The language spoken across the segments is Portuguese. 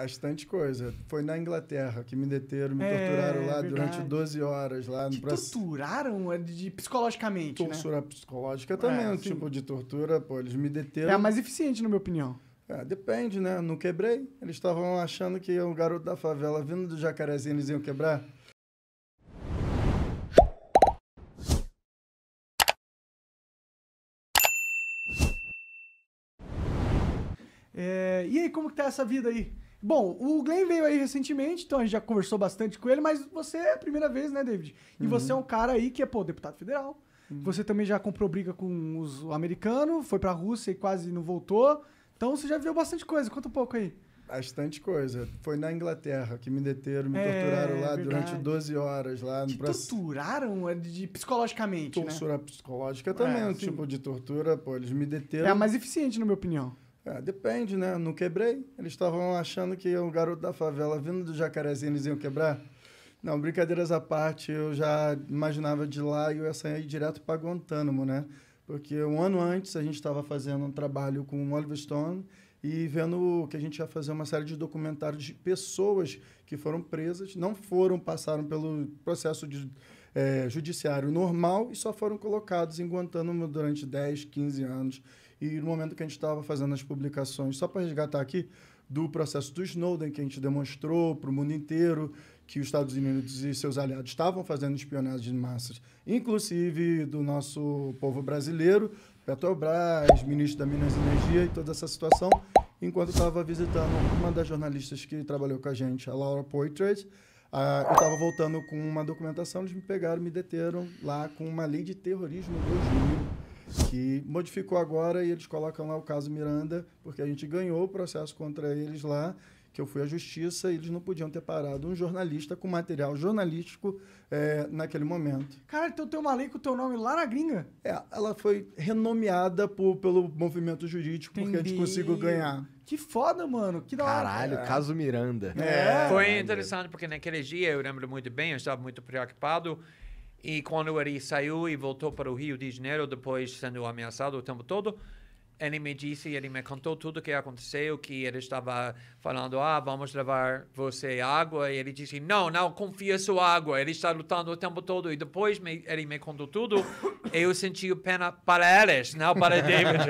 Bastante coisa. Foi na Inglaterra que me deteram, me é, torturaram lá verdade. durante 12 horas. lá no Brasil Torturaram é de, psicologicamente, né? Tortura né? psicológica também, é, um tipo de tortura. Pô, eles me deteram. É a mais eficiente, na minha opinião. É, depende, né? Não quebrei. Eles estavam achando que o garoto da favela vindo do Jacarezinho eles iam quebrar. É, e aí, como que tá essa vida aí? Bom, o Glenn veio aí recentemente, então a gente já conversou bastante com ele, mas você é a primeira vez, né, David? E uhum. você é um cara aí que é, pô, deputado federal. Uhum. Você também já comprou briga com os americanos, foi pra Rússia e quase não voltou. Então você já viu bastante coisa. Conta um pouco aí. Bastante coisa. Foi na Inglaterra que me deteram, me é, torturaram lá é durante 12 horas. lá no torturaram é de, de, psicologicamente, né? Tortura né? psicológica também, é, um tipo de tortura. Pô, eles me deteram... É a mais eficiente, na minha opinião. Ah, depende, né? Não quebrei. Eles estavam achando que o garoto da favela vindo do Jacarezinho eles iam quebrar. Não, brincadeiras à parte, eu já imaginava de lá e eu ia sair direto para Guantánamo, né? Porque um ano antes a gente estava fazendo um trabalho com o Oliver Stone e vendo que a gente ia fazer uma série de documentários de pessoas que foram presas, não foram, passaram pelo processo de, é, judiciário normal e só foram colocados em Guantánamo durante 10, 15 anos. E no momento que a gente estava fazendo as publicações, só para resgatar aqui, do processo do Snowden, que a gente demonstrou para o mundo inteiro que os Estados Unidos e seus aliados estavam fazendo espionagem de massas, inclusive do nosso povo brasileiro, Petrobras, ministro da Minas e Energia e toda essa situação, enquanto estava visitando uma das jornalistas que trabalhou com a gente, a Laura Poitras, ah, eu estava voltando com uma documentação, eles me pegaram, me deteram lá com uma lei de terrorismo Júnior que modificou agora e eles colocam lá o caso Miranda, porque a gente ganhou o processo contra eles lá, que eu fui à justiça, e eles não podiam ter parado um jornalista com material jornalístico é, naquele momento. Cara, então tem uma lei com o teu nome lá na gringa? É, ela foi renomeada por, pelo movimento jurídico, Entendi. porque a gente conseguiu ganhar. Que foda, mano. Que da hora. Caralho, é. caso Miranda. É. Foi interessante, porque naquele dia, eu lembro muito bem, eu estava muito preocupado, e quando ele saiu e voltou para o Rio de Janeiro, depois sendo ameaçado o tempo todo, ele me disse, ele me contou tudo o que aconteceu, que ele estava falando, ah, vamos levar você água. E ele disse, não, não, confia sua água. Ele está lutando o tempo todo. E depois me, ele me contou tudo. eu senti pena para eles, não para David.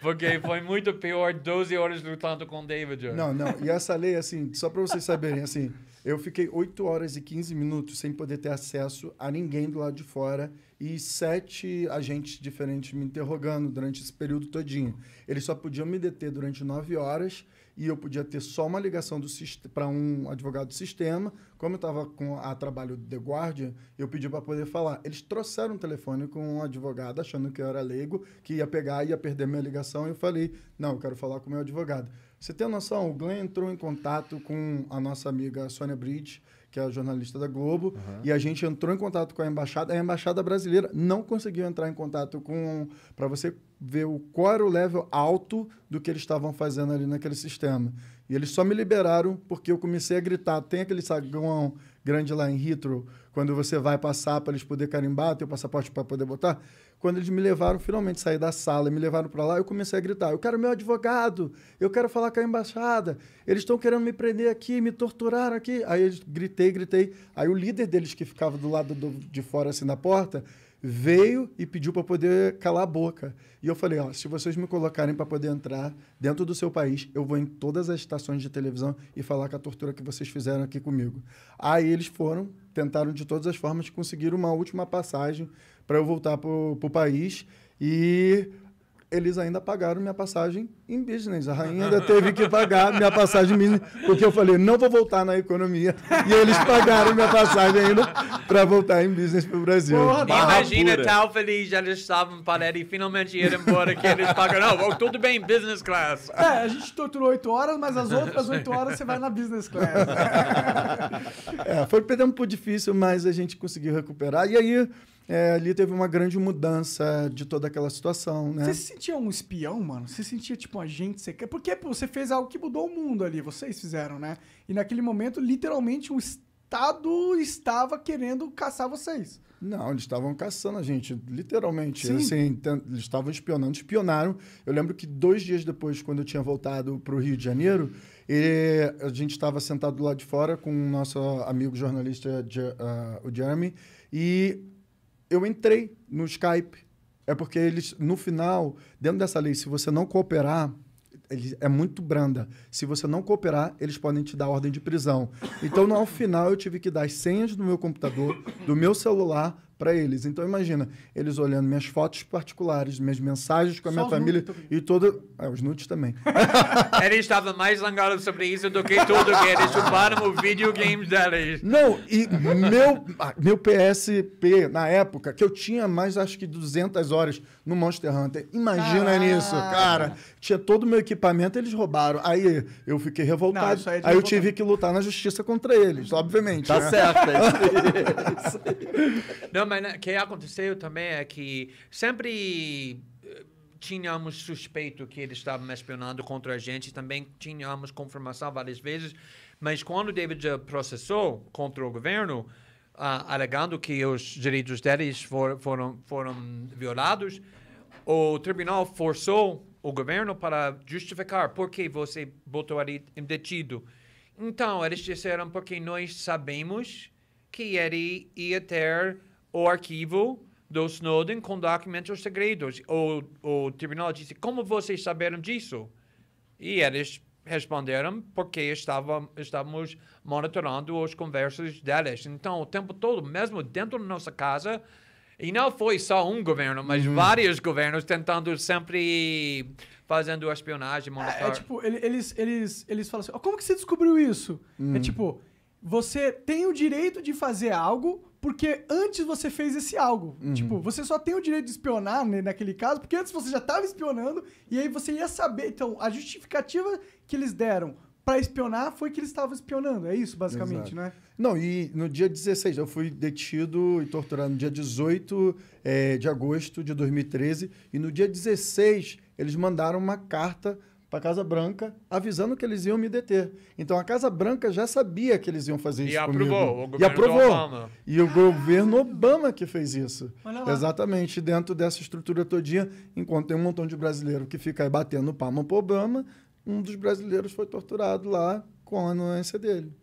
porque foi muito pior 12 horas lutando com David. Não, não. E essa lei, assim, só para vocês saberem, assim, eu fiquei 8 horas e 15 minutos sem poder ter acesso a ninguém do lado de fora e sete agentes diferentes me interrogando durante esse período todinho. Eles só podiam me deter durante nove horas e eu podia ter só uma ligação para um advogado do sistema. Como eu estava com a trabalho do The Guardian, eu pedi para poder falar. Eles trouxeram um telefone com um advogado, achando que eu era leigo, que ia pegar, e ia perder minha ligação. E eu falei, não, eu quero falar com o meu advogado. Você tem noção? O Glenn entrou em contato com a nossa amiga Sônia Bridge, que é a jornalista da Globo, uhum. e a gente entrou em contato com a embaixada. A embaixada brasileira não conseguiu entrar em contato com. para você ver o, qual era o level alto do que eles estavam fazendo ali naquele sistema. E eles só me liberaram porque eu comecei a gritar: tem aquele saguão grande lá em Heathrow, quando você vai passar para eles poder carimbar teu passaporte para poder botar, quando eles me levaram, finalmente saí da sala e me levaram para lá, eu comecei a gritar: eu quero meu advogado, eu quero falar com a embaixada, eles estão querendo me prender aqui, me torturaram aqui. Aí eu gritei, gritei. Aí o líder deles que ficava do lado do, de fora, assim, na porta, veio e pediu para poder calar a boca. E eu falei, ó, se vocês me colocarem para poder entrar dentro do seu país, eu vou em todas as estações de televisão e falar com a tortura que vocês fizeram aqui comigo. Aí eles foram, tentaram de todas as formas conseguir uma última passagem para eu voltar para o país e eles ainda pagaram minha passagem em business. A rainha ainda teve que pagar minha passagem business, porque eu falei, não vou voltar na economia. E eles pagaram minha passagem ainda para voltar em business para o Brasil. Porra, Imagina tal feliz, eles estavam para e finalmente ir embora, que eles pagaram, não, tudo bem, business class. É, a gente torturou oito horas, mas as outras oito horas você vai na business class. é, foi um pouco difícil, mas a gente conseguiu recuperar. E aí é, ali teve uma grande mudança de toda aquela situação, né? Você se sentia um espião, mano? Você se sentia tipo um agente secreto? Porque pô, você fez algo que mudou o mundo ali, vocês fizeram, né? E naquele momento, literalmente, o Estado estava querendo caçar vocês. Não, eles estavam caçando a gente, literalmente. Sim. Assim, eles estavam espionando, espionaram. Eu lembro que dois dias depois, quando eu tinha voltado para o Rio de Janeiro, a gente estava sentado lá de fora com o nosso amigo jornalista, ah, o Jeremy, e eu entrei no Skype. É porque eles, no final, dentro dessa lei, se você não cooperar, ele é muito branda. Se você não cooperar, eles podem te dar ordem de prisão. Então, no final, eu tive que dar as senhas do meu computador, do meu celular, para eles. Então imagina, eles olhando minhas fotos particulares, minhas mensagens com a Só minha família e todo, Ah, é, os nudes também. eles estavam mais zangados sobre isso do que tudo, que eles chuparam o videogame deles. Não, e meu, ah, meu PSP, na época, que eu tinha mais acho que 200 horas no Monster Hunter. Imagina ah. nisso, cara. Tinha todo o meu equipamento, eles roubaram. Aí eu fiquei revoltado. Não, aí, aí eu tive que lutar na justiça contra eles, obviamente. Tá né? certo, é isso, isso. Não, mas né, o que aconteceu também é que sempre eh, tínhamos suspeito que eles estavam espionando contra a gente, também tínhamos confirmação várias vezes, mas quando David processou contra o governo, uh, alegando que os direitos deles for, foram, foram violados, o tribunal forçou o governo para justificar por que você botou ali detido. Então, eles disseram porque nós sabemos que ele ia ter o arquivo do Snowden com documentos segredos. O, o tribunal disse, como vocês saberam disso? E eles responderam porque estava, estávamos monitorando as conversas deles. Então, o tempo todo, mesmo dentro da nossa casa, e não foi só um governo, mas uhum. vários governos tentando sempre fazendo espionagem, monitor. É, é tipo, eles, eles, eles falam assim, oh, como que você descobriu isso? Uhum. É hum. tipo, você tem o direito de fazer algo porque antes você fez esse algo. Uhum. Tipo, você só tem o direito de espionar né, naquele caso, porque antes você já estava espionando e aí você ia saber. Então, a justificativa que eles deram para espionar foi que eles estavam espionando. É isso, basicamente, Exato. né? Não, e no dia 16, eu fui detido e torturado no dia 18 é, eh, de agosto de 2013. E no dia 16, eles mandaram uma carta para a Casa Branca, avisando que eles iam me deter. Então a Casa Branca já sabia que eles iam fazer e isso aprovou, comigo. e aprovou. Obama. E o governo Obama que fez isso. Exatamente, dentro dessa estrutura todinha, enquanto tem um montão de brasileiro que fica aí batendo palma para Obama, um dos brasileiros foi torturado lá com a anuência dele.